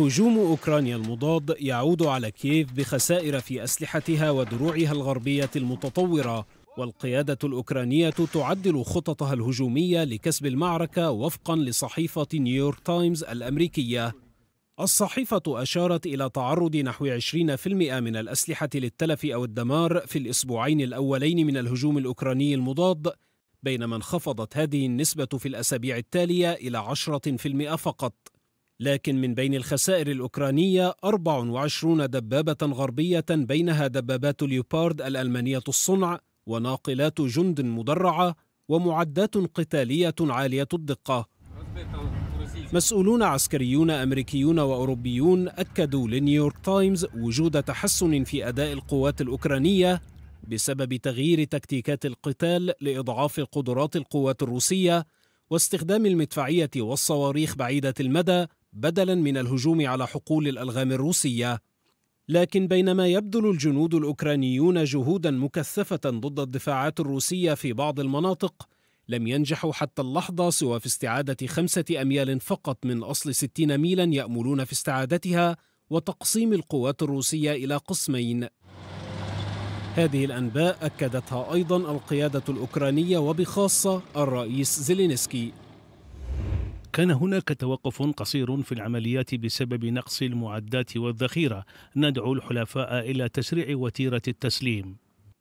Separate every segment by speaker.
Speaker 1: هجوم أوكرانيا المضاد يعود على كييف بخسائر في أسلحتها ودروعها الغربية المتطورة والقيادة الأوكرانية تعدل خططها الهجومية لكسب المعركة وفقا لصحيفة نيويورك تايمز الأمريكية الصحيفة أشارت إلى تعرض نحو 20% من الأسلحة للتلف أو الدمار في الأسبوعين الأولين من الهجوم الأوكراني المضاد بينما انخفضت هذه النسبة في الأسابيع التالية إلى 10% فقط لكن من بين الخسائر الأوكرانية 24 دبابة غربية بينها دبابات ليوبارد الألمانية الصنع وناقلات جند مدرعة ومعدات قتالية عالية الدقة مسؤولون عسكريون أمريكيون وأوروبيون أكدوا لنيويورك تايمز وجود تحسن في أداء القوات الأوكرانية بسبب تغيير تكتيكات القتال لإضعاف قدرات القوات الروسية واستخدام المدفعية والصواريخ بعيدة المدى بدلا من الهجوم على حقول الالغام الروسيه لكن بينما يبذل الجنود الاوكرانيون جهودا مكثفه ضد الدفاعات الروسيه في بعض المناطق لم ينجحوا حتى اللحظه سوى في استعاده خمسه اميال فقط من اصل ستين ميلا ياملون في استعادتها وتقسيم القوات الروسيه الى قسمين هذه الانباء اكدتها ايضا القياده الاوكرانيه وبخاصه الرئيس زيلينسكي كان هناك توقف قصير في العمليات بسبب نقص المعدات والذخيرة ندعو الحلفاء إلى تسريع وتيرة التسليم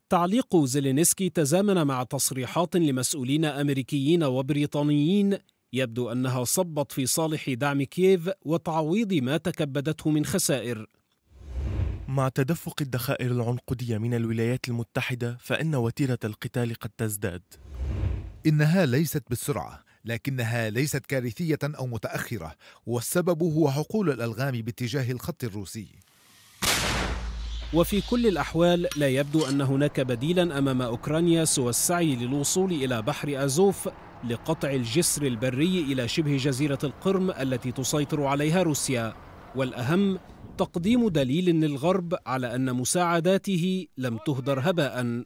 Speaker 1: تعليق زيلينسكي تزامن مع تصريحات لمسؤولين أمريكيين وبريطانيين يبدو أنها صبت في صالح دعم كييف وتعويض ما تكبدته من خسائر مع تدفق الدخائر العنقودية من الولايات المتحدة فإن وتيرة القتال قد تزداد إنها ليست بالسرعة لكنها ليست كارثية أو متأخرة والسبب هو حقول الألغام باتجاه الخط الروسي وفي كل الأحوال لا يبدو أن هناك بديلا أمام أوكرانيا سوى السعي للوصول إلى بحر أزوف لقطع الجسر البري إلى شبه جزيرة القرم التي تسيطر عليها روسيا والأهم تقديم دليل للغرب على أن مساعداته لم تهدر هباءً